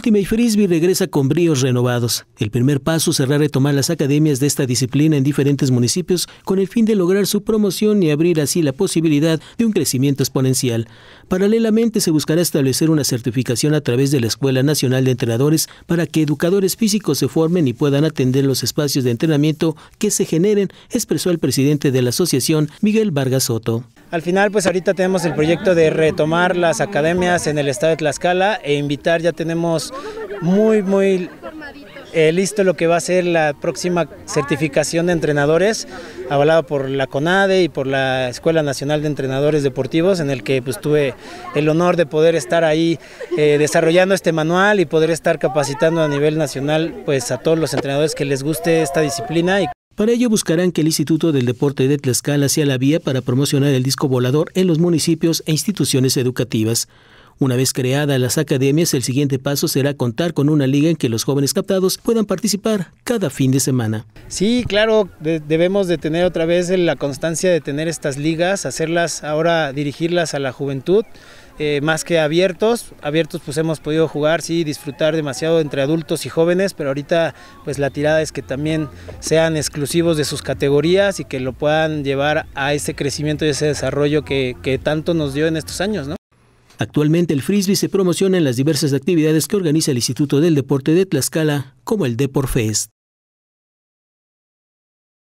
Ultimate Frisbee regresa con bríos renovados. El primer paso será retomar las academias de esta disciplina en diferentes municipios con el fin de lograr su promoción y abrir así la posibilidad de un crecimiento exponencial. Paralelamente se buscará establecer una certificación a través de la Escuela Nacional de Entrenadores para que educadores físicos se formen y puedan atender los espacios de entrenamiento que se generen, expresó el presidente de la asociación, Miguel Vargas Soto. Al final, pues ahorita tenemos el proyecto de retomar las academias en el estado de Tlaxcala e invitar, ya tenemos muy, muy eh, listo lo que va a ser la próxima certificación de entrenadores, avalada por la CONADE y por la Escuela Nacional de Entrenadores Deportivos, en el que pues tuve el honor de poder estar ahí eh, desarrollando este manual y poder estar capacitando a nivel nacional pues a todos los entrenadores que les guste esta disciplina. Y para ello buscarán que el Instituto del Deporte de Tlaxcala sea la vía para promocionar el disco volador en los municipios e instituciones educativas. Una vez creadas las academias, el siguiente paso será contar con una liga en que los jóvenes captados puedan participar cada fin de semana. Sí, claro, debemos de tener otra vez la constancia de tener estas ligas, hacerlas ahora, dirigirlas a la juventud. Eh, más que abiertos. Abiertos pues hemos podido jugar, sí, disfrutar demasiado entre adultos y jóvenes, pero ahorita pues la tirada es que también sean exclusivos de sus categorías y que lo puedan llevar a ese crecimiento y ese desarrollo que, que tanto nos dio en estos años, ¿no? Actualmente el frisbee se promociona en las diversas actividades que organiza el Instituto del Deporte de Tlaxcala, como el Deport